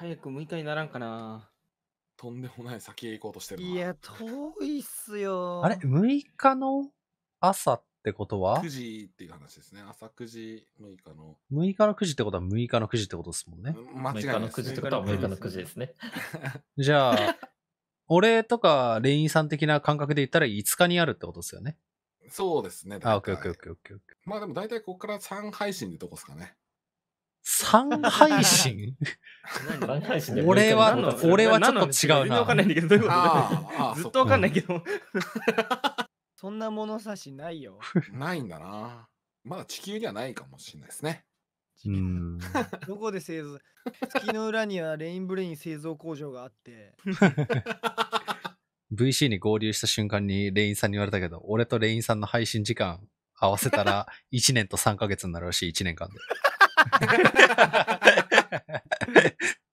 早く6日にならんかな。とんでもない先へ行こうとしてるな。いや、遠いっすよ。あれ ?6 日の朝ってことは ?9 時っていう話ですね。朝9時、6日の。6日の9時ってことは6日の9時ってことですもんね。間違いない。6日の9時ってことは6日の9時ですね。じゃあ、俺とかレインさん的な感覚で言ったら5日にあるってことですよね。そうですね。あ、オッケーオッケーオッケーオッケー。まあでも大体ここから3配信ってとこですかね。3配信俺は、俺はちょっと違うな。わかんないけど、どういうこと ずっとわかんないけど。そんな物差しないよ。ないんだな。まだ地球にはないかもしれないですね。どこで製造月の裏にはレインブレイン製造工場があって VC に合流した瞬間にレインさんに言われたけど俺とレインさんの配信時間合わせたら1年と3ヶ月になるらしい1年間で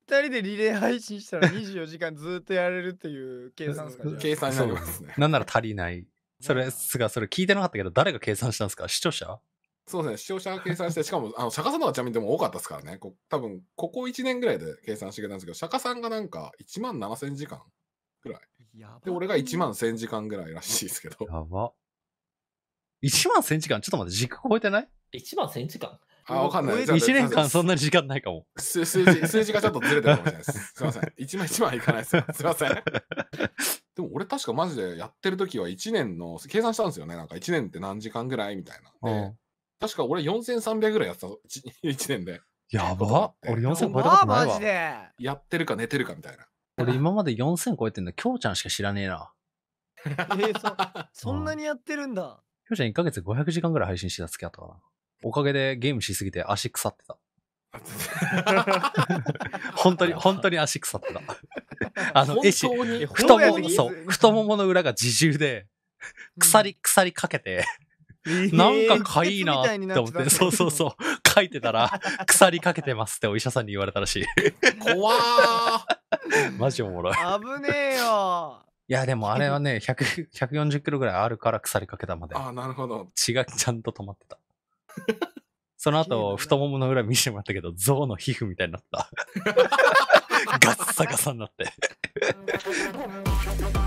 二人でリレー配信したら24時間ずっとやれるっていう計算ですか計算になりますね。なんなら足りない。それ、すが、それ聞いてなかったけど、誰が計算したんですか視聴者そうですね、視聴者が計算して、しかも、あの、釈迦様がちなみにでも多かったですからね、こ多分、ここ1年ぐらいで計算してくれたんですけど、釈迦さんがなんか1万7千時間ぐらい。で、俺が1万1000時間ぐらいらしいですけど。やば。1万1000時間ちょっと待って、軸超えてない ?1 万1000時間あ、わかんない。1年間そんなに時間ないかも。数字、数字がちょっとずれてるかもしれないです。すいません。1 枚1枚いかないです。すいません。でも俺確かマジでやってる時は1年の、計算したんですよね。なんか1年って何時間ぐらいみたいな。確か俺4300ぐらいやった、1年で。やば俺4000超えたことないわ。やってるか寝てるかみたいな。俺今まで4000超えてんだ。きょうちゃんしか知らねえな。えー、そ、そんなにやってるんだ。きょうちゃん1ヶ月500時間ぐらい配信してたきあったかな。おかげでゲームしすぎて足腐ってた。本当に、本当に足腐ってた。あの、絵師、太もも、そう、太ももの裏が自重で、鎖、鎖かけて、なんかかいいなって思って、そうそうそう、書いてたら、鎖かけてますってお医者さんに言われたらしい。怖ーマジおもろい。危ねえよいや、でもあれはね、140キロぐらいあるから鎖かけたまで。あ、なるほど。血がちゃんと止まってた。その後、太ももの裏見せてもらったけど、象の皮膚みたいになった。ガッサガサになって。